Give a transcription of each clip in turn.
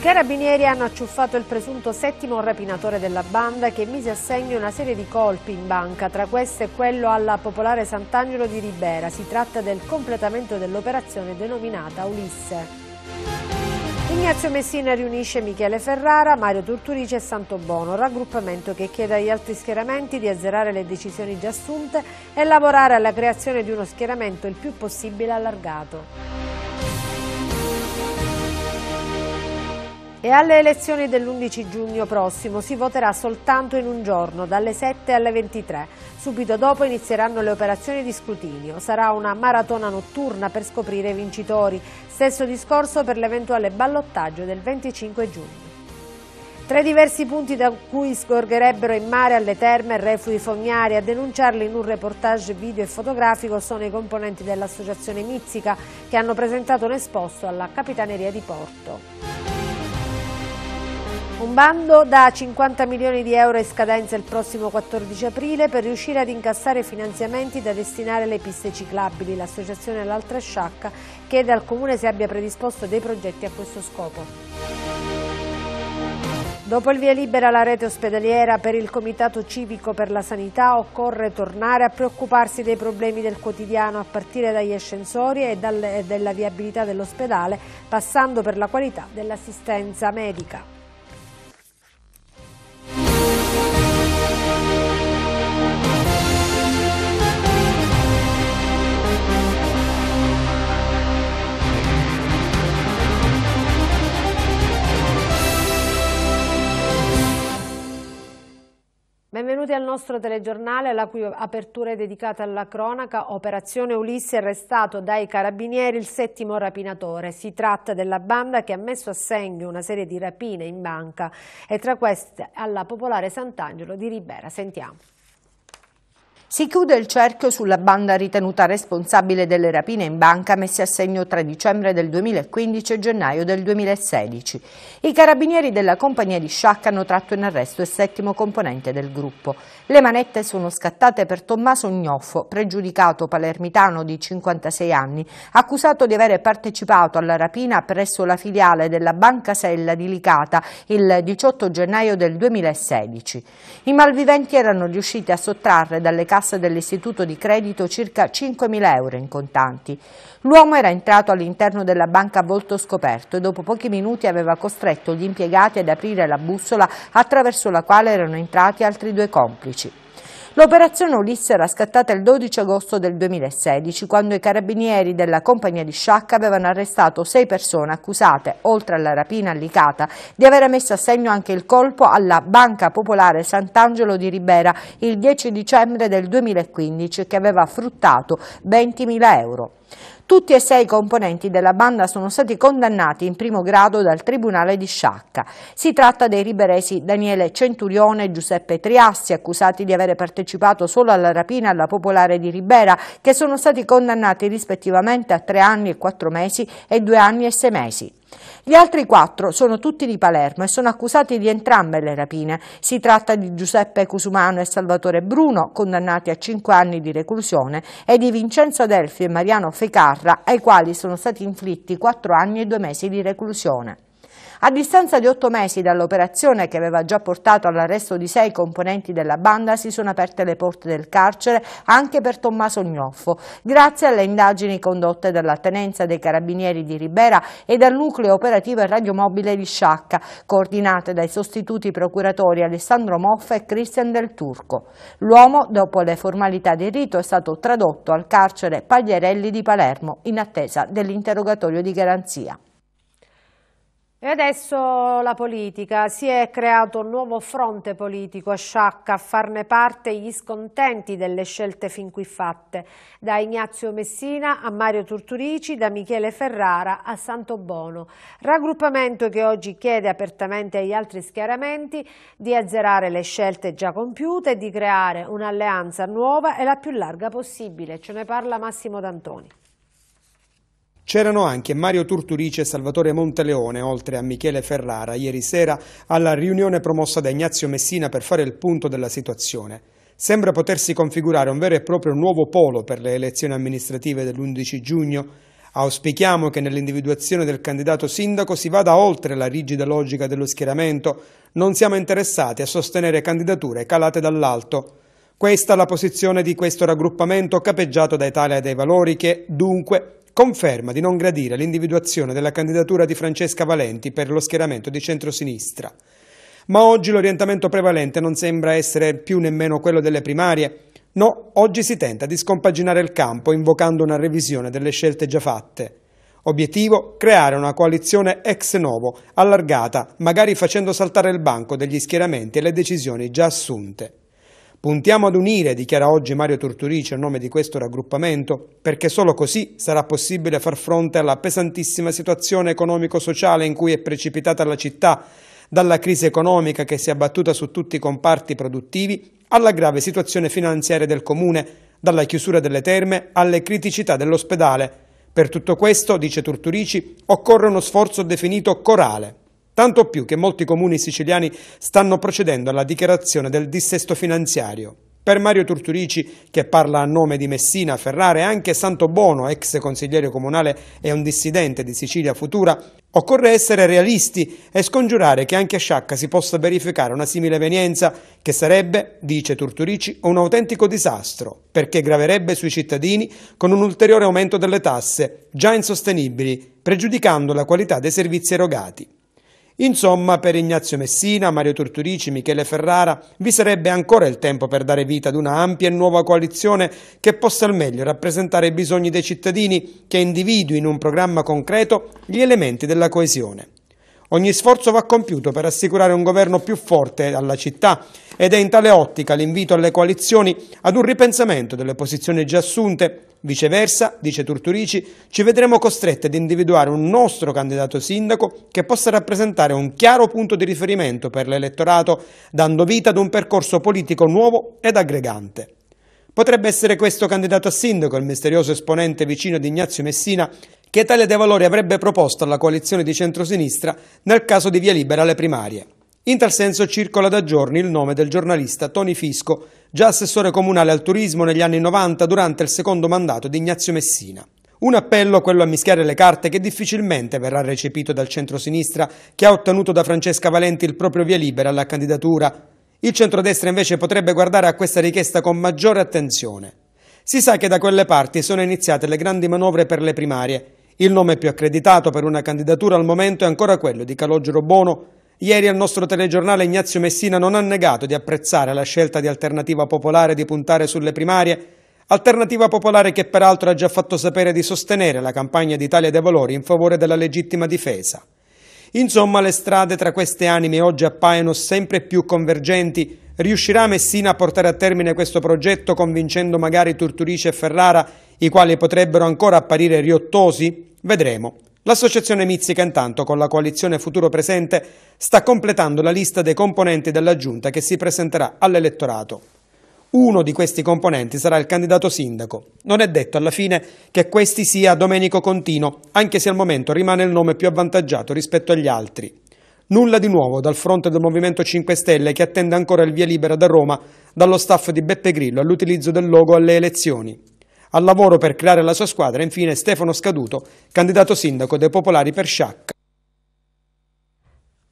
I carabinieri hanno acciuffato il presunto settimo rapinatore della banda che mise a segno una serie di colpi in banca, tra queste quello alla Popolare Sant'Angelo di Ribera. Si tratta del completamento dell'operazione denominata Ulisse. Ignazio Messina riunisce Michele Ferrara, Mario Turturice e Santobono, raggruppamento che chiede agli altri schieramenti di azzerare le decisioni già assunte e lavorare alla creazione di uno schieramento il più possibile allargato. E alle elezioni dell'11 giugno prossimo si voterà soltanto in un giorno, dalle 7 alle 23. Subito dopo inizieranno le operazioni di scrutinio. Sarà una maratona notturna per scoprire i vincitori. Stesso discorso per l'eventuale ballottaggio del 25 giugno. Tre diversi punti da cui sgorgerebbero in mare alle terme reflui fognari. A denunciarli in un reportage video e fotografico sono i componenti dell'associazione Mizzica che hanno presentato un esposto alla Capitaneria di Porto. Un bando da 50 milioni di euro in scadenza il prossimo 14 aprile per riuscire ad incassare finanziamenti da destinare alle piste ciclabili. L'associazione L'Altra Sciacca chiede al Comune se abbia predisposto dei progetti a questo scopo. Dopo il via libera alla rete ospedaliera per il Comitato Civico per la Sanità occorre tornare a preoccuparsi dei problemi del quotidiano a partire dagli ascensori e, della viabilità dell'ospedale passando per la qualità dell'assistenza medica. Benvenuti al nostro telegiornale, la cui apertura è dedicata alla cronaca Operazione Ulisse arrestato dai carabinieri il settimo rapinatore. Si tratta della banda che ha messo a segno una serie di rapine in banca e tra queste alla Popolare Sant'Angelo di Ribera. Sentiamo. Si chiude il cerchio sulla banda ritenuta responsabile delle rapine in banca messe a segno tra dicembre del 2015 e gennaio del 2016. I carabinieri della compagnia di Sciacca hanno tratto in arresto il settimo componente del gruppo. Le manette sono scattate per Tommaso Gnoffo, pregiudicato palermitano di 56 anni, accusato di aver partecipato alla rapina presso la filiale della Banca Sella di Licata il 18 gennaio del 2016. I malviventi erano riusciti a sottrarre dalle case casse dell'istituto di credito circa 5.000 euro in contanti. L'uomo era entrato all'interno della banca a volto scoperto e dopo pochi minuti aveva costretto gli impiegati ad aprire la bussola attraverso la quale erano entrati altri due complici. L'operazione Ulisse era scattata il 12 agosto del 2016, quando i carabinieri della compagnia di Sciacca avevano arrestato sei persone accusate, oltre alla rapina allicata, di aver messo a segno anche il colpo alla Banca Popolare Sant'Angelo di Ribera il 10 dicembre del 2015, che aveva fruttato 20.000 euro. Tutti e sei i componenti della banda sono stati condannati in primo grado dal Tribunale di Sciacca. Si tratta dei riberesi Daniele Centurione e Giuseppe Triassi, accusati di avere partecipato solo alla rapina alla Popolare di Ribera, che sono stati condannati rispettivamente a tre anni e quattro mesi e due anni e sei mesi. Gli altri quattro sono tutti di Palermo e sono accusati di entrambe le rapine. Si tratta di Giuseppe Cusumano e Salvatore Bruno, condannati a 5 anni di reclusione, e di Vincenzo Delfi e Mariano Fecarra, ai quali sono stati inflitti 4 anni e 2 mesi di reclusione. A distanza di otto mesi dall'operazione che aveva già portato all'arresto di sei componenti della banda si sono aperte le porte del carcere anche per Tommaso Gnoffo, grazie alle indagini condotte dalla Tenenza dei Carabinieri di Ribera e dal Nucleo Operativo e Radiomobile di Sciacca, coordinate dai sostituti procuratori Alessandro Moffa e Christian Del Turco. L'uomo, dopo le formalità di rito, è stato tradotto al carcere Pagliarelli di Palermo in attesa dell'interrogatorio di garanzia. E adesso la politica. Si è creato un nuovo fronte politico a Sciacca, a farne parte gli scontenti delle scelte fin qui fatte, da Ignazio Messina a Mario Turturici, da Michele Ferrara a Santo Bono. Raggruppamento che oggi chiede apertamente agli altri schieramenti di azzerare le scelte già compiute e di creare un'alleanza nuova e la più larga possibile. Ce ne parla Massimo D'Antoni. C'erano anche Mario Turturice e Salvatore Monteleone, oltre a Michele Ferrara, ieri sera alla riunione promossa da Ignazio Messina per fare il punto della situazione. Sembra potersi configurare un vero e proprio nuovo polo per le elezioni amministrative dell'11 giugno. Auspichiamo che nell'individuazione del candidato sindaco si vada oltre la rigida logica dello schieramento. Non siamo interessati a sostenere candidature calate dall'alto. Questa è la posizione di questo raggruppamento capeggiato da Italia dei Valori che, dunque, conferma di non gradire l'individuazione della candidatura di Francesca Valenti per lo schieramento di centrosinistra. Ma oggi l'orientamento prevalente non sembra essere più nemmeno quello delle primarie. No, oggi si tenta di scompaginare il campo invocando una revisione delle scelte già fatte. Obiettivo? Creare una coalizione ex novo, allargata, magari facendo saltare il banco degli schieramenti e le decisioni già assunte. Puntiamo ad unire, dichiara oggi Mario Torturici a nome di questo raggruppamento, perché solo così sarà possibile far fronte alla pesantissima situazione economico-sociale in cui è precipitata la città, dalla crisi economica che si è abbattuta su tutti i comparti produttivi alla grave situazione finanziaria del comune, dalla chiusura delle terme alle criticità dell'ospedale. Per tutto questo, dice Torturici, occorre uno sforzo definito corale tanto più che molti comuni siciliani stanno procedendo alla dichiarazione del dissesto finanziario. Per Mario Turturici, che parla a nome di Messina, Ferrara e anche Santo Bono, ex consigliere comunale e un dissidente di Sicilia Futura, occorre essere realisti e scongiurare che anche a Sciacca si possa verificare una simile evenienza che sarebbe, dice Turturici, un autentico disastro, perché graverebbe sui cittadini con un ulteriore aumento delle tasse, già insostenibili, pregiudicando la qualità dei servizi erogati. Insomma, per Ignazio Messina, Mario Torturici, Michele Ferrara, vi sarebbe ancora il tempo per dare vita ad una ampia e nuova coalizione che possa al meglio rappresentare i bisogni dei cittadini, che individui in un programma concreto gli elementi della coesione. Ogni sforzo va compiuto per assicurare un governo più forte alla città ed è in tale ottica l'invito alle coalizioni ad un ripensamento delle posizioni già assunte. Viceversa, dice Turturici, ci vedremo costretti ad individuare un nostro candidato sindaco che possa rappresentare un chiaro punto di riferimento per l'elettorato, dando vita ad un percorso politico nuovo ed aggregante. Potrebbe essere questo candidato a sindaco, il misterioso esponente vicino di Ignazio Messina, che Italia dei Valori avrebbe proposto alla coalizione di centrosinistra nel caso di via libera alle primarie. In tal senso circola da giorni il nome del giornalista Tony Fisco, già assessore comunale al turismo negli anni 90 durante il secondo mandato di Ignazio Messina. Un appello, quello a mischiare le carte, che difficilmente verrà recepito dal centrosinistra, che ha ottenuto da Francesca Valenti il proprio via libera alla candidatura il centrodestra invece potrebbe guardare a questa richiesta con maggiore attenzione. Si sa che da quelle parti sono iniziate le grandi manovre per le primarie. Il nome più accreditato per una candidatura al momento è ancora quello di Calogero Bono. Ieri al nostro telegiornale Ignazio Messina non ha negato di apprezzare la scelta di Alternativa Popolare di puntare sulle primarie, Alternativa Popolare che peraltro ha già fatto sapere di sostenere la campagna d'Italia dei Valori in favore della legittima difesa. Insomma, le strade tra queste anime oggi appaiono sempre più convergenti. Riuscirà Messina a portare a termine questo progetto convincendo magari Turturice e Ferrara, i quali potrebbero ancora apparire riottosi? Vedremo. L'associazione Mizzica intanto con la coalizione Futuro Presente sta completando la lista dei componenti della giunta che si presenterà all'elettorato uno di questi componenti sarà il candidato sindaco. Non è detto alla fine che questi sia Domenico Contino, anche se al momento rimane il nome più avvantaggiato rispetto agli altri. Nulla di nuovo dal fronte del Movimento 5 Stelle che attende ancora il via libera da Roma dallo staff di Beppe Grillo all'utilizzo del logo alle elezioni. Al lavoro per creare la sua squadra infine Stefano Scaduto, candidato sindaco dei Popolari per Sciacca.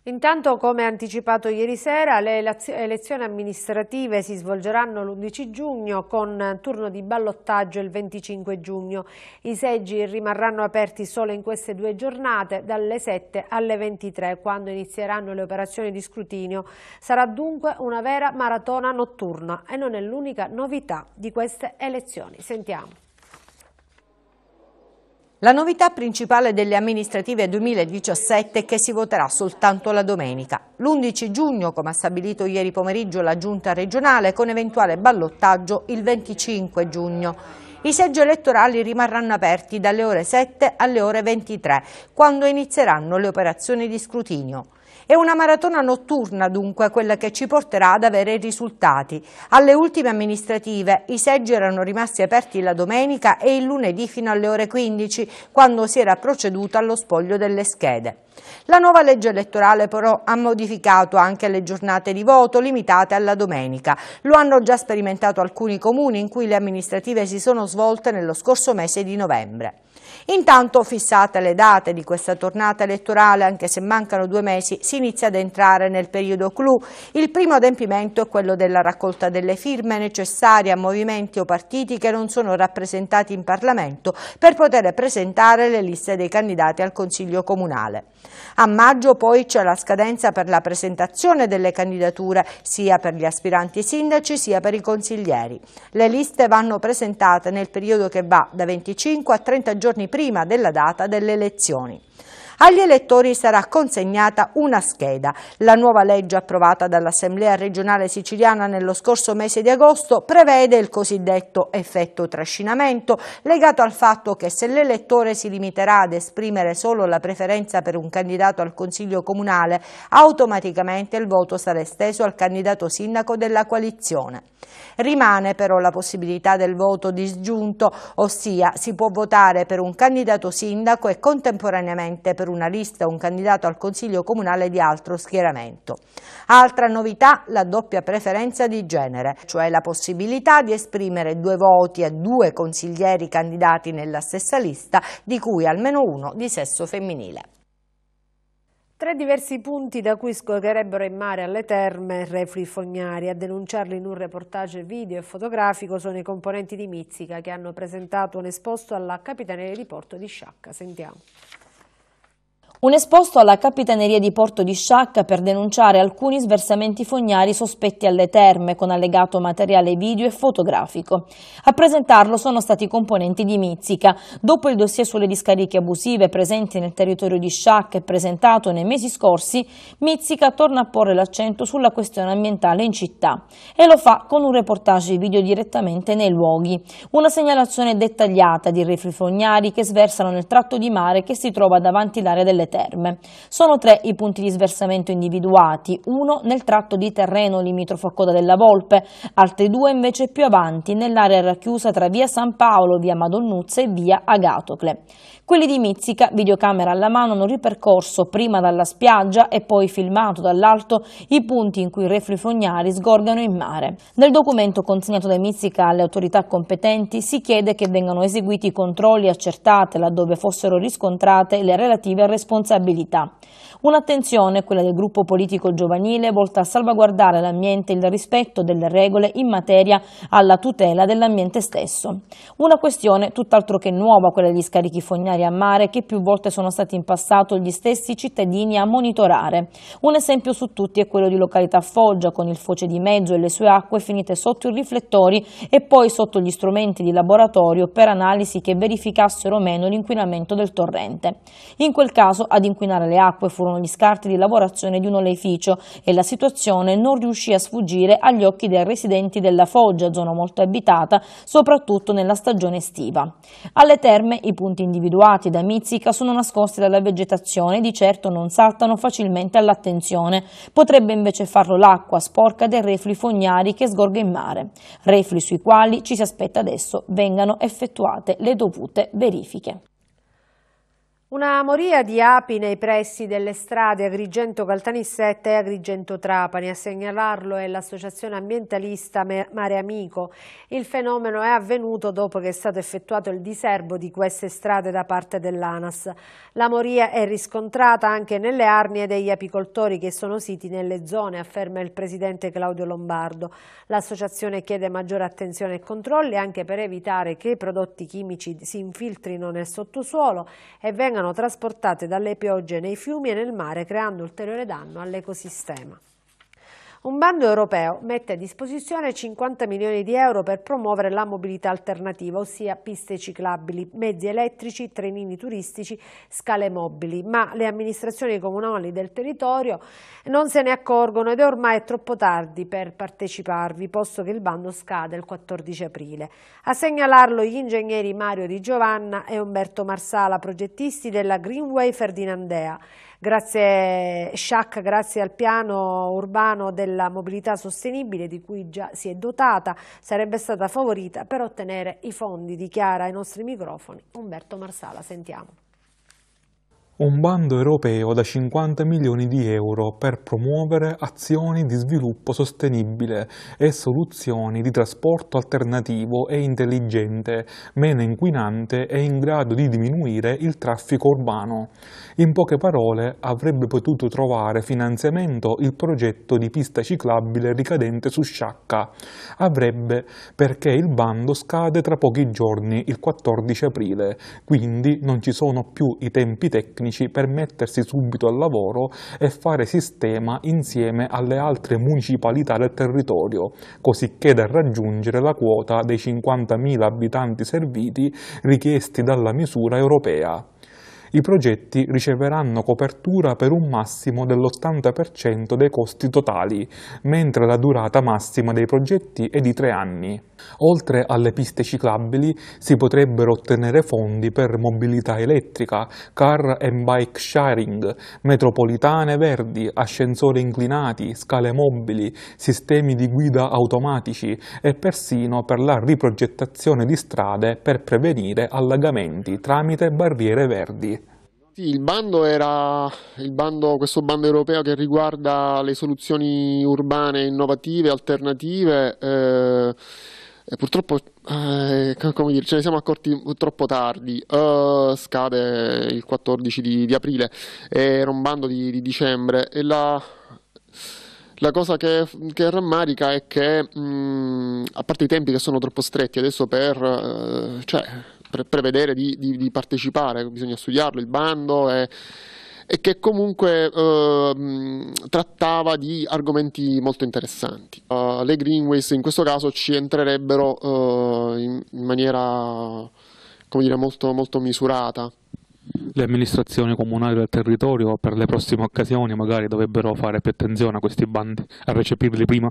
Intanto, come anticipato ieri sera, le elezioni amministrative si svolgeranno l'11 giugno con turno di ballottaggio il 25 giugno. I seggi rimarranno aperti solo in queste due giornate, dalle 7 alle 23, quando inizieranno le operazioni di scrutinio. Sarà dunque una vera maratona notturna e non è l'unica novità di queste elezioni. Sentiamo. La novità principale delle amministrative 2017 è che si voterà soltanto la domenica. L'11 giugno, come ha stabilito ieri pomeriggio la Giunta regionale, con eventuale ballottaggio il 25 giugno. I seggi elettorali rimarranno aperti dalle ore 7 alle ore 23, quando inizieranno le operazioni di scrutinio. È una maratona notturna dunque quella che ci porterà ad avere i risultati. Alle ultime amministrative i seggi erano rimasti aperti la domenica e il lunedì fino alle ore 15 quando si era proceduto allo spoglio delle schede. La nuova legge elettorale però ha modificato anche le giornate di voto limitate alla domenica. Lo hanno già sperimentato alcuni comuni in cui le amministrative si sono svolte nello scorso mese di novembre. Intanto, fissate le date di questa tornata elettorale, anche se mancano due mesi, si inizia ad entrare nel periodo clou. Il primo adempimento è quello della raccolta delle firme necessarie a movimenti o partiti che non sono rappresentati in Parlamento per poter presentare le liste dei candidati al Consiglio Comunale. A maggio poi c'è la scadenza per la presentazione delle candidature sia per gli aspiranti sindaci sia per i consiglieri. Le liste vanno presentate nel periodo che va da 25 a 30 giorni prima prima della data delle elezioni. Agli elettori sarà consegnata una scheda. La nuova legge approvata dall'Assemblea regionale siciliana nello scorso mese di agosto prevede il cosiddetto effetto trascinamento, legato al fatto che se l'elettore si limiterà ad esprimere solo la preferenza per un candidato al Consiglio Comunale, automaticamente il voto sarà esteso al candidato sindaco della coalizione. Rimane però la possibilità del voto disgiunto, ossia si può votare per un candidato sindaco e contemporaneamente per per una lista o un candidato al Consiglio Comunale di altro schieramento. Altra novità, la doppia preferenza di genere, cioè la possibilità di esprimere due voti a due consiglieri candidati nella stessa lista, di cui almeno uno di sesso femminile. Tre diversi punti da cui scorrerebbero in mare alle terme refri fognari. A denunciarli in un reportage video e fotografico sono i componenti di Mizzica che hanno presentato un esposto alla Capitaneria di Porto di Sciacca. Sentiamo. Un esposto alla Capitaneria di Porto di Sciacca per denunciare alcuni sversamenti fognari sospetti alle terme con allegato materiale video e fotografico. A presentarlo sono stati i componenti di Mizzica. Dopo il dossier sulle discariche abusive presenti nel territorio di Sciacca e presentato nei mesi scorsi, Mizzica torna a porre l'accento sulla questione ambientale in città e lo fa con un reportage video direttamente nei luoghi. Una segnalazione dettagliata di rifiuti fognari che sversano nel tratto di mare che si trova davanti l'area delle terme. Sono tre i punti di sversamento individuati, uno nel tratto di terreno limitrofo a Coda della Volpe, altri due invece più avanti nell'area racchiusa tra via San Paolo, via Madonnuzza e via Agatocle. Quelli di Mizzica, videocamera alla mano, hanno ripercorso prima dalla spiaggia e poi filmato dall'alto i punti in cui i reflui fognari sgorgano in mare. Nel documento consegnato da Mizzica alle autorità competenti si chiede che vengano eseguiti i controlli accertate laddove fossero riscontrate le relative responsabilità responsabilità. Un'attenzione, quella del gruppo politico giovanile, volta a salvaguardare l'ambiente e il rispetto delle regole in materia alla tutela dell'ambiente stesso. Una questione tutt'altro che nuova, quella degli scarichi fognari a mare, che più volte sono stati in passato gli stessi cittadini a monitorare. Un esempio su tutti è quello di località Foggia, con il foce di mezzo e le sue acque finite sotto i riflettori e poi sotto gli strumenti di laboratorio per analisi che verificassero o meno l'inquinamento del torrente. In quel caso ad inquinare le acque furono furono gli scarti di lavorazione di un oleificio e la situazione non riuscì a sfuggire agli occhi dei residenti della Foggia, zona molto abitata, soprattutto nella stagione estiva. Alle terme i punti individuati da Mizzica sono nascosti dalla vegetazione e di certo non saltano facilmente all'attenzione. Potrebbe invece farlo l'acqua sporca dei reflui fognari che sgorga in mare, reflui sui quali ci si aspetta adesso vengano effettuate le dovute verifiche. Una moria di api nei pressi delle strade agrigento Caltanissette e Agrigento-Trapani. A segnalarlo è l'associazione ambientalista Mare Amico. Il fenomeno è avvenuto dopo che è stato effettuato il diserbo di queste strade da parte dell'ANAS. La moria è riscontrata anche nelle arnie degli apicoltori che sono siti nelle zone, afferma il presidente Claudio Lombardo. L'associazione chiede maggiore attenzione e controlli anche per evitare che i prodotti chimici si infiltrino nel sottosuolo e vengano vengano trasportate dalle piogge nei fiumi e nel mare creando ulteriore danno all'ecosistema. Un bando europeo mette a disposizione 50 milioni di euro per promuovere la mobilità alternativa, ossia piste ciclabili, mezzi elettrici, trenini turistici, scale mobili, ma le amministrazioni comunali del territorio non se ne accorgono ed è ormai troppo tardi per parteciparvi, posto che il bando scade il 14 aprile. A segnalarlo gli ingegneri Mario Di Giovanna e Umberto Marsala, progettisti della Greenway Ferdinandea. Grazie Sciacca, grazie al piano urbano della mobilità sostenibile di cui già si è dotata, sarebbe stata favorita per ottenere i fondi, dichiara ai nostri microfoni Umberto Marsala. Sentiamo un bando europeo da 50 milioni di euro per promuovere azioni di sviluppo sostenibile e soluzioni di trasporto alternativo e intelligente, meno inquinante e in grado di diminuire il traffico urbano. In poche parole avrebbe potuto trovare finanziamento il progetto di pista ciclabile ricadente su Sciacca. Avrebbe perché il bando scade tra pochi giorni, il 14 aprile, quindi non ci sono più i tempi tecnici tecnici per mettersi subito al lavoro e fare sistema insieme alle altre municipalità del territorio, cosicché da raggiungere la quota dei 50.000 abitanti serviti richiesti dalla misura europea i progetti riceveranno copertura per un massimo dell'80% dei costi totali, mentre la durata massima dei progetti è di tre anni. Oltre alle piste ciclabili si potrebbero ottenere fondi per mobilità elettrica, car and bike sharing, metropolitane verdi, ascensori inclinati, scale mobili, sistemi di guida automatici e persino per la riprogettazione di strade per prevenire allagamenti tramite barriere verdi. Sì, il bando era il bando, questo bando europeo che riguarda le soluzioni urbane innovative, alternative. Eh, purtroppo, eh, come dire, ce ne siamo accorti troppo tardi. Uh, scade il 14 di, di aprile, era un bando di, di dicembre. E la, la cosa che, che, rammarica è che, mh, mm, a parte i tempi che sono troppo stretti adesso per... Eh, cioè, pre- prevedere di, di, di, partecipare, bisogna studiarlo, il bando e, e che comunque eh, trattava di argomenti molto interessanti. Uh, le greenways in questo caso ci entrerebbero uh, in, in, maniera dire, molto, molto misurata. Le amministrazioni comunali del territorio per le prossime occasioni magari dovrebbero fare più attenzione a questi bandi, a recepirli prima?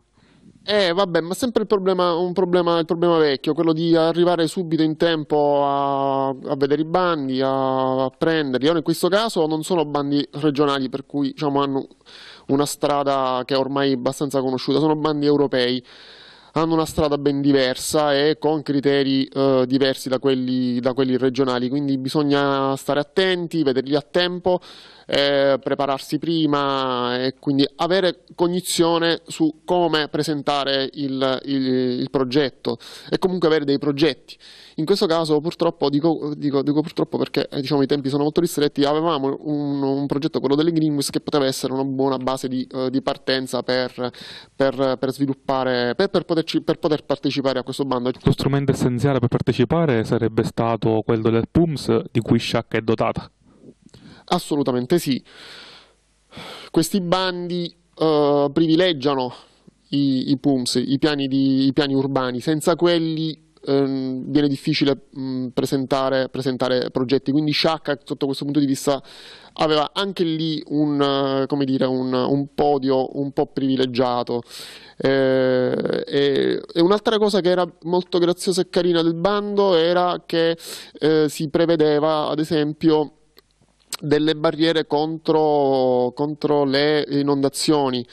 Eh, vabbè, ma sempre il problema, problema, il problema, vecchio, quello di arrivare subito in tempo a, a vedere i bandi, a, a prenderli. Ora in questo caso non sono bandi regionali, per cui diciamo, hanno una strada che è ormai abbastanza conosciuta, sono bandi europei hanno una strada ben diversa e con criteri eh, diversi da quelli, da quelli regionali, quindi bisogna stare attenti, vederli a tempo, eh, prepararsi prima e quindi avere cognizione su come presentare il, il, il, progetto e comunque avere dei progetti. In questo caso purtroppo, dico, dico, dico purtroppo perché eh, diciamo, i tempi sono molto ristretti, avevamo un, un progetto, quello delle Greenwoods, che poteva essere una buona base di, uh, di partenza per, per, per sviluppare, per, per, poterci, per poter partecipare a questo bando. Lo strumento essenziale per partecipare sarebbe stato quello del PUMS di cui Shack è dotata. Assolutamente sì. Questi bandi uh, privilegiano i, i PUMS, i piani, di, i piani urbani, senza quelli ehm, viene difficile presentare, presentare, progetti. Quindi Sciacca, sotto questo punto di vista, aveva anche lì un, dire, un, un podio un po' privilegiato. Eh, e, e un'altra cosa che era molto graziosa e carina del bando era che eh, si prevedeva, ad esempio, delle barriere contro, contro le inondazioni.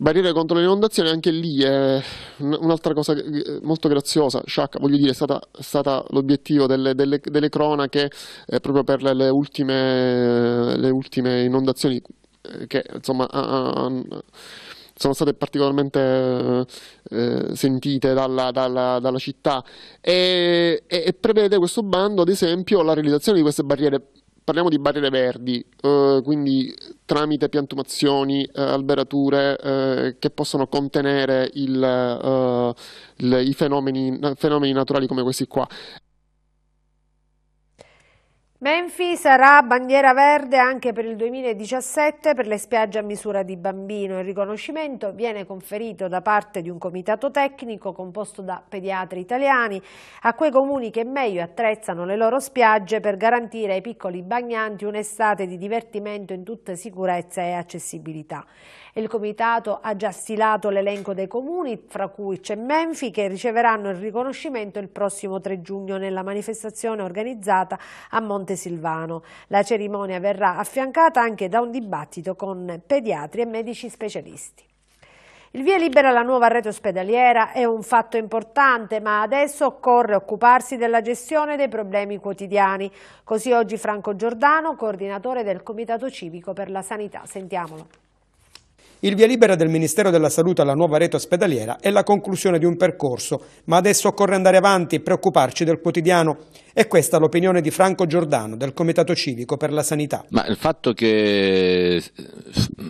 Barriere contro le inondazioni, anche lì è un'altra cosa eh, molto graziosa. Sciacca, voglio dire, è stata, stata l'obiettivo delle, delle, delle cronache eh, proprio per le, le, ultime, le ultime, inondazioni eh, che insomma sono state particolarmente eh, sentite dalla, dalla, dalla città e, e, prevede questo bando ad esempio la realizzazione di queste barriere parliamo di barriere verdi, eh, quindi tramite piantumazioni, eh, alberature eh, che possono contenere il, eh, il, i fenomeni, fenomeni, naturali come questi qua. Menfi sarà bandiera verde anche per il 2017 per le spiagge a misura di bambino. Il riconoscimento viene conferito da parte di un comitato tecnico composto da pediatri italiani a quei comuni che meglio attrezzano le loro spiagge per garantire ai piccoli bagnanti un'estate di divertimento in tutta sicurezza e accessibilità. Il comitato ha già stilato l'elenco dei comuni, fra cui c'è Menfi, che riceveranno il riconoscimento il prossimo 3 giugno nella manifestazione organizzata a Montesilvano. La cerimonia verrà affiancata anche da un dibattito con pediatri e medici specialisti. Il via libera alla nuova rete ospedaliera è un fatto importante, ma adesso occorre occuparsi della gestione dei problemi quotidiani. Così oggi Franco Giordano, coordinatore del Comitato Civico per la Sanità. Sentiamolo. Il via libera del Ministero della Salute alla nuova rete ospedaliera è la conclusione di un percorso, ma adesso occorre andare avanti e preoccuparci del quotidiano. E questa è l'opinione di Franco Giordano del Comitato Civico per la Sanità. Ma il fatto che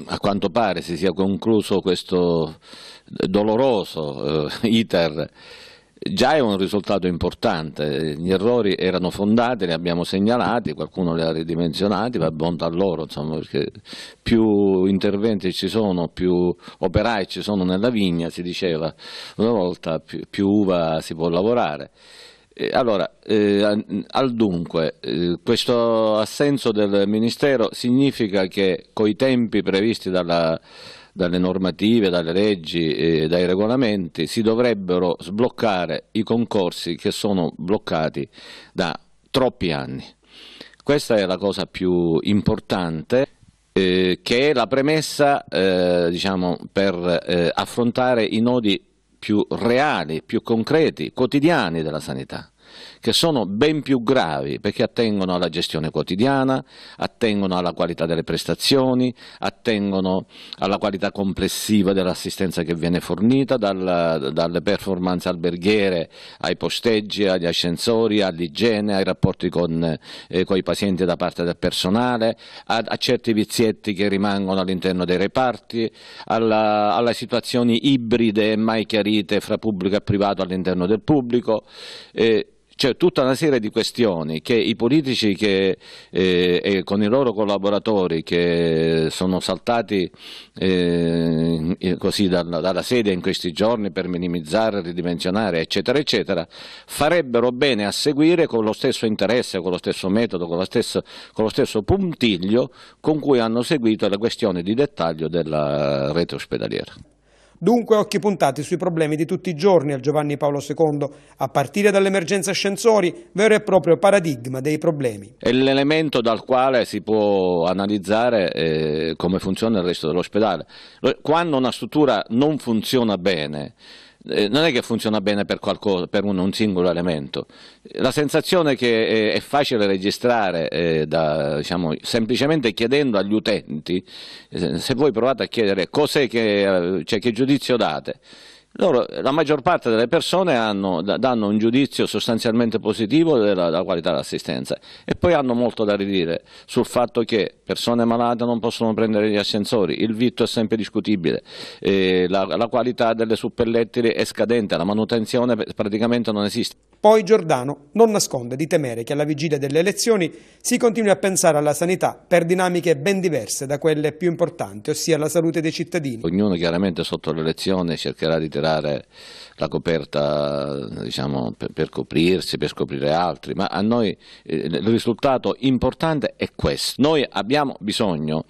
a quanto pare si sia concluso questo doloroso eh, iter già è un risultato importante, gli errori erano fondati, li abbiamo segnalati, qualcuno li ha ridimensionati, va bontà loro, insomma, perché più interventi ci sono, più operai ci sono nella vigna, si diceva una volta, più, più uva si può lavorare. E allora, eh, al dunque, eh, questo assenso del Ministero significa che coi tempi previsti dalla dalle normative, dalle leggi e dai regolamenti, si dovrebbero sbloccare i concorsi che sono bloccati da troppi anni. Questa è la cosa più importante eh, che è la premessa eh, diciamo, per eh, affrontare i nodi più reali, più concreti, quotidiani della sanità che sono ben più gravi perché attengono alla gestione quotidiana, attengono alla qualità delle prestazioni, attengono alla qualità complessiva dell'assistenza che viene fornita, dal, dalle performance alberghiere ai posteggi, agli ascensori, all'igiene, ai rapporti con, eh, con i pazienti da parte del personale, a, a certi vizietti che rimangono all'interno dei reparti, alla, alle situazioni ibride mai chiarite fra pubblico e privato all'interno del pubblico. Eh, c'è tutta una serie di questioni che i politici che, eh, e con i loro collaboratori che sono saltati eh, così dalla, dalla sedia in questi giorni per minimizzare, ridimensionare, eccetera, eccetera, farebbero bene a seguire con lo stesso interesse, con lo stesso metodo, con lo stesso, con lo stesso puntiglio con cui hanno seguito le questioni di dettaglio della rete ospedaliera. Dunque occhi puntati sui problemi di tutti i giorni al Giovanni Paolo II, a partire dall'emergenza ascensori, vero e proprio paradigma dei problemi. È l'elemento dal quale si può analizzare eh, come funziona il resto dell'ospedale. Quando una struttura non funziona bene, eh, non è che funziona bene per, qualcosa, per un, un, singolo elemento. La sensazione che eh, è, facile registrare, eh, da, diciamo, semplicemente chiedendo agli utenti, eh, se voi provate a chiedere cos'è che, cioè, che giudizio date loro, la maggior parte delle persone hanno, danno un giudizio sostanzialmente positivo della, della qualità dell'assistenza e poi hanno molto da ridire sul fatto che persone malate non possono prendere gli ascensori, il vitto è sempre discutibile, eh, la, la qualità delle suppellettili è scadente, la manutenzione praticamente non esiste. Poi Giordano non nasconde di temere che alla vigilia delle elezioni si continui a pensare alla sanità per dinamiche ben diverse da quelle più importanti, ossia la salute dei cittadini. Ognuno chiaramente sotto l'elezione cercherà di tirare superare la coperta diciamo, per, per, coprirsi, per scoprire altri, ma a noi eh, il risultato importante è questo. Noi abbiamo bisogno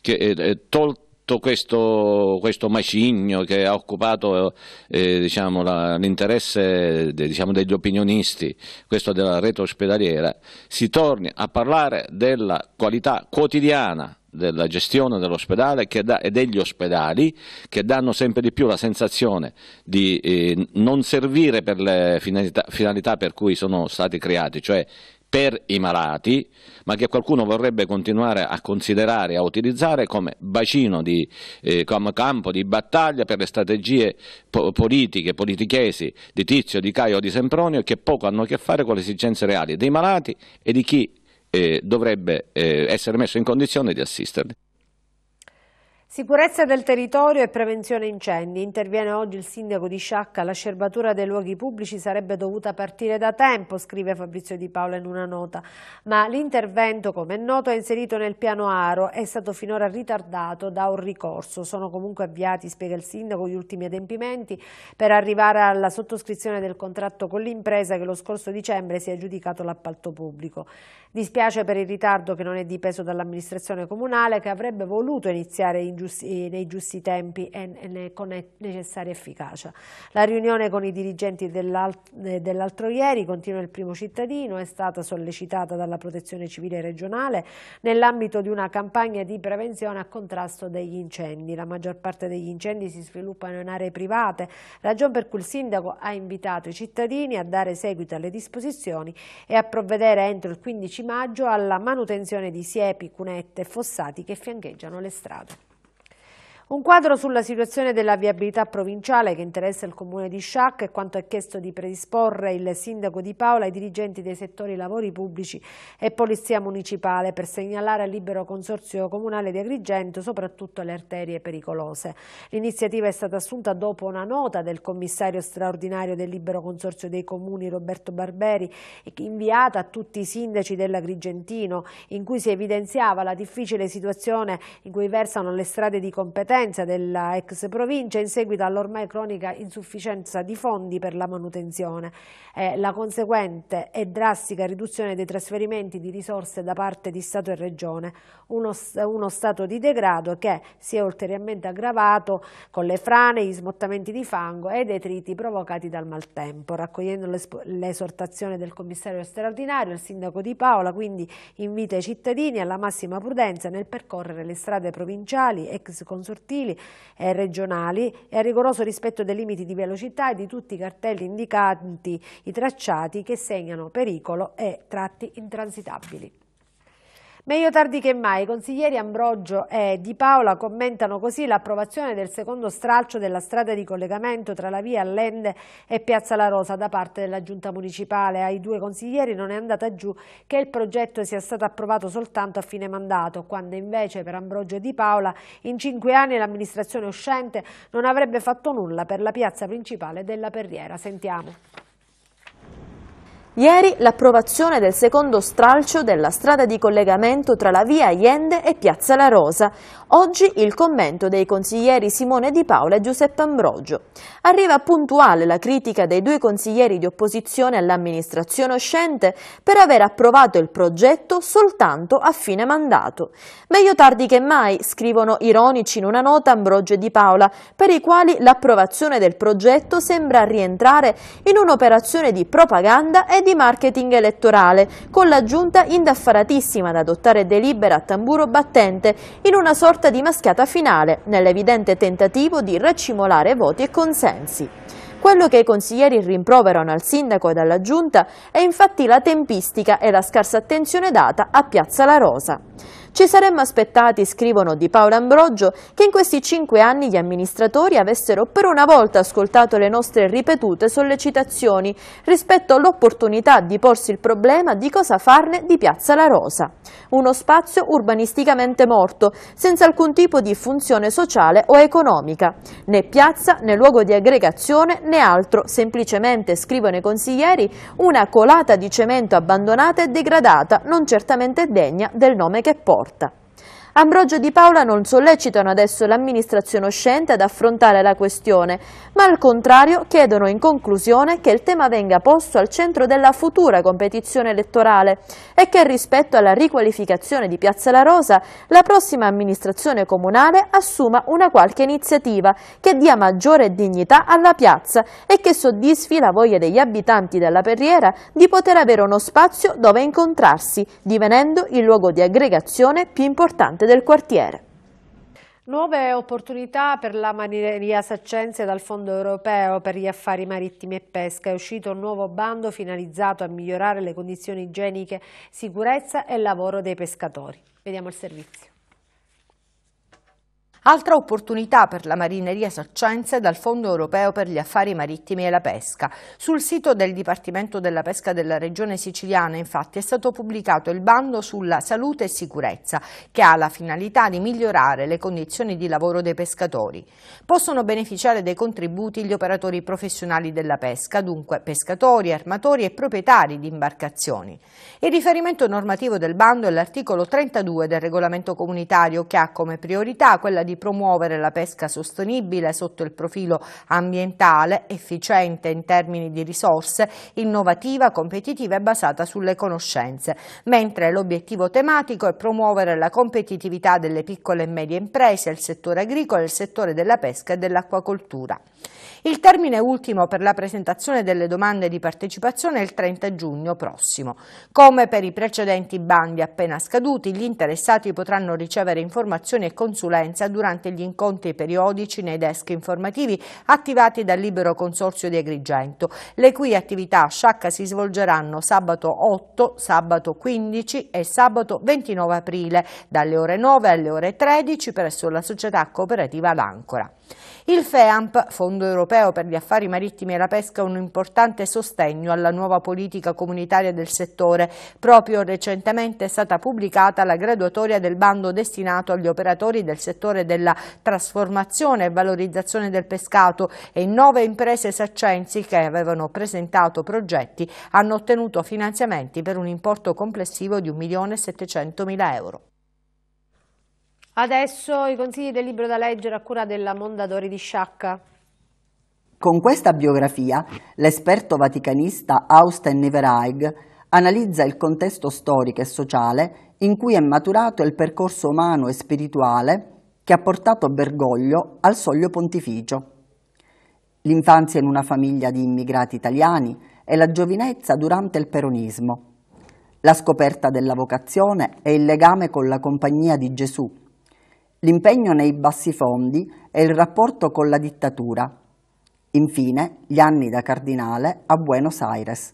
che eh, eh, tolto questo, questo, macigno che ha occupato eh, diciamo, la, l'interesse de, diciamo, degli opinionisti, questo della rete ospedaliera, si torni a parlare della qualità quotidiana della gestione dell'ospedale e degli ospedali che danno sempre di più la sensazione di eh, non servire per le finalità, finalità per cui sono stati creati, cioè per i malati, ma che qualcuno vorrebbe continuare a considerare, e a utilizzare come bacino, di, eh, come campo di battaglia per le strategie po politiche, politichesi di Tizio, di Caio o di Sempronio, che poco hanno a che fare con le esigenze reali dei malati e di chi eh, dovrebbe eh, essere messo in condizione di assisterli. Sicurezza del territorio e prevenzione incendi. Interviene oggi il sindaco di Sciacca. La scerbatura dei luoghi pubblici sarebbe dovuta partire da tempo, scrive Fabrizio Di Paola in una nota. Ma l'intervento, come è noto, è inserito nel piano Aro e è stato finora ritardato da un ricorso. Sono comunque avviati, spiega il sindaco, gli ultimi adempimenti per arrivare alla sottoscrizione del contratto con l'impresa che lo scorso dicembre si è aggiudicato l'appalto pubblico. Dispiace per il ritardo che non è dipeso dall'amministrazione comunale che avrebbe voluto iniziare in giusti, eh, nei giusti tempi e, e con necessaria efficacia. La riunione con i dirigenti eh, dell'altro ieri, continua il primo cittadino, è stata sollecitata dalla protezione civile regionale nell'ambito di una campagna di prevenzione a contrasto degli incendi. La maggior parte degli incendi si sviluppano in aree private, ragion per cui il sindaco ha invitato i cittadini a dare seguito alle disposizioni e a provvedere entro il 15 maggio alla manutenzione di siepi, cunette e fossati che fiancheggiano le strade. Un quadro sulla situazione della viabilità provinciale che interessa il comune di Sciacca e quanto è chiesto di predisporre il sindaco di Paola ai dirigenti dei settori lavori pubblici e polizia municipale per segnalare al libero consorzio comunale di Agrigento soprattutto le arterie pericolose. L'iniziativa è stata assunta dopo una nota del commissario straordinario del libero consorzio dei comuni Roberto Barberi inviata a tutti i sindaci dell'Agrigentino in cui si evidenziava la difficile situazione in cui versano le strade di competenza competenze della ex provincia in seguito all'ormai cronica insufficienza di fondi per la manutenzione e eh, la conseguente e drastica riduzione dei trasferimenti di risorse da parte di Stato e Regione, uno, uno stato di degrado che si è ulteriormente aggravato con le frane, gli smottamenti di fango e i detriti provocati dal maltempo. Raccogliendo l'esortazione del commissario straordinario, il sindaco di Paola quindi invita i cittadini alla massima prudenza nel percorrere le strade provinciali ex consortati sottili e regionali e al rigoroso rispetto dei limiti di velocità e di tutti i cartelli indicanti i tracciati che segnano pericolo e tratti intransitabili. Meglio tardi che mai, i consiglieri Ambrogio e Di Paola commentano così l'approvazione del secondo stralcio della strada di collegamento tra la via Allende e Piazza La Rosa da parte della giunta municipale. Ai due consiglieri non è andata giù che il progetto sia stato approvato soltanto a fine mandato, quando invece per Ambrogio e Di Paola in cinque anni l'amministrazione uscente non avrebbe fatto nulla per la piazza principale della Perriera. Sentiamo. Ieri l'approvazione del secondo stralcio della strada di collegamento tra la via Allende e Piazza La Rosa. Oggi il commento dei consiglieri Simone Di Paola e Giuseppe Ambrogio. Arriva puntuale la critica dei due consiglieri di opposizione all'amministrazione uscente per aver approvato il progetto soltanto a fine mandato. Meglio tardi che mai, scrivono ironici in una nota Ambrogio e Di Paola, per i quali l'approvazione del progetto sembra rientrare in un'operazione di propaganda e di marketing elettorale, con la giunta indaffaratissima ad adottare delibera a tamburo battente in una sorta di maschiata finale, nell'evidente tentativo di racimolare voti e consensi. Quello che i consiglieri rimproverano al sindaco ed alla giunta è infatti la tempistica e la scarsa attenzione data a Piazza La Rosa. Ci saremmo aspettati, scrivono di Paolo Ambrogio, che in questi cinque anni gli amministratori avessero per una volta ascoltato le nostre ripetute sollecitazioni rispetto all'opportunità di porsi il problema di cosa farne di Piazza La Rosa. Uno spazio urbanisticamente morto, senza alcun tipo di funzione sociale o economica. Né piazza, né luogo di aggregazione, né altro, semplicemente, scrivono i consiglieri, una colata di cemento abbandonata e degradata, non certamente degna del nome che porta. porta. Ambrogio Di Paola non sollecitano adesso l'amministrazione uscente ad affrontare la questione, ma al contrario chiedono in conclusione che il tema venga posto al centro della futura competizione elettorale e che rispetto alla riqualificazione di Piazza La Rosa la prossima amministrazione comunale assuma una qualche iniziativa che dia maggiore dignità alla piazza e che soddisfi la voglia degli abitanti della Perriera di poter avere uno spazio dove incontrarsi, divenendo il luogo di aggregazione più importante piazzotte del quartiere. Nuove opportunità per la marineria saccense dal Fondo europeo per gli affari marittimi e pesca. È uscito un nuovo bando finalizzato a migliorare le condizioni igieniche, sicurezza e lavoro dei pescatori. Vediamo il servizio. Altra opportunità per la marineria saccenza è dal Fondo europeo per gli affari marittimi e la pesca. Sul sito del Dipartimento della Pesca della Regione Siciliana infatti è stato pubblicato il bando sulla salute e sicurezza che ha la finalità di migliorare le condizioni di lavoro dei pescatori. Possono beneficiare dei contributi gli operatori professionali della pesca, dunque pescatori, armatori e proprietari di imbarcazioni. Il riferimento normativo del bando è l'articolo 32 del regolamento comunitario che ha come priorità quella di di promuovere la pesca sostenibile sotto il profilo ambientale, efficiente in termini di risorse, innovativa, competitiva e basata sulle conoscenze, mentre l'obiettivo tematico è promuovere la competitività delle piccole e medie imprese, il settore agricolo e il settore della pesca e dell'acquacoltura. Il termine ultimo per la presentazione delle domande di partecipazione è il 30 giugno prossimo. Come per i precedenti bandi appena scaduti, gli interessati potranno ricevere informazioni e consulenza durante gli incontri periodici nei desk informativi attivati dal Libero Consorzio di Agrigento, le cui attività a Sciacca si svolgeranno sabato 8, sabato 15 e sabato 29 aprile dalle ore 9 alle ore 13 presso la società cooperativa L'Ancora. Il FEAMP, Fondo europeo per gli affari marittimi e la pesca, è un importante sostegno alla nuova politica comunitaria del settore. Proprio recentemente è stata pubblicata la graduatoria del bando destinato agli operatori del settore della trasformazione e valorizzazione del pescato e nove imprese saccensi che avevano presentato progetti hanno ottenuto finanziamenti per un importo complessivo di 1.700.000 euro. Adesso i consigli del libro da leggere a cura della Mondadori di Sciacca. Con questa biografia, l'esperto vaticanista Austin Neveraig analizza il contesto storico e sociale in cui è maturato il percorso umano e spirituale che ha portato Bergoglio al soglio pontificio. L'infanzia in una famiglia di immigrati italiani e la giovinezza durante il peronismo. La scoperta della vocazione e il legame con la compagnia di Gesù, l'impegno nei bassi fondi e il rapporto con la dittatura. Infine, gli anni da cardinale a Buenos Aires.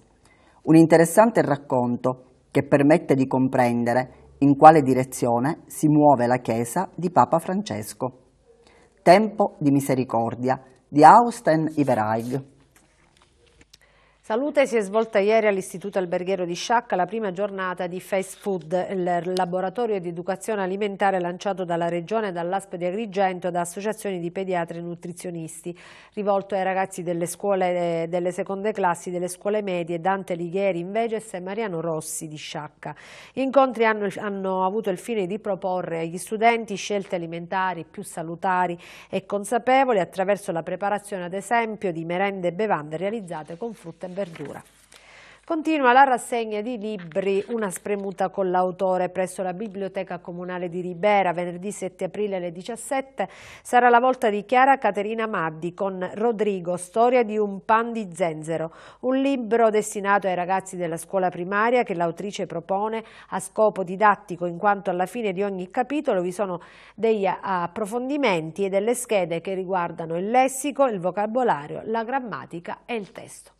Un interessante racconto che permette di comprendere in quale direzione si muove la Chiesa di Papa Francesco. Tempo di misericordia di Austen Iveraig. Salute si è svolta ieri all'Istituto Alberghiero di Sciacca la prima giornata di Face Food, il laboratorio di educazione alimentare lanciato dalla Regione, dall'ASP di Agrigento e da associazioni di pediatri e nutrizionisti, rivolto ai ragazzi delle scuole eh, delle seconde classi, delle scuole medie Dante Lighieri in Veges e Mariano Rossi di Sciacca. Gli incontri hanno, hanno avuto il fine di proporre agli studenti scelte alimentari più salutari e consapevoli attraverso la preparazione ad esempio di merende e bevande realizzate con frutta e verdura verdura. Continua la rassegna di libri Una spremuta con l'autore presso la Biblioteca Comunale di Ribera. Venerdì 7 aprile alle 17 sarà la volta di Chiara Caterina Maddi con Rodrigo, Storia di un pan di zenzero, un libro destinato ai ragazzi della scuola primaria che l'autrice propone a scopo didattico in quanto alla fine di ogni capitolo vi sono degli approfondimenti e delle schede che riguardano il lessico, il vocabolario, la grammatica e il testo.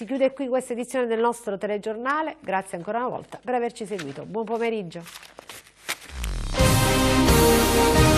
Si chiude qui questa edizione del nostro telegiornale, grazie ancora una volta per averci seguito. Buon pomeriggio.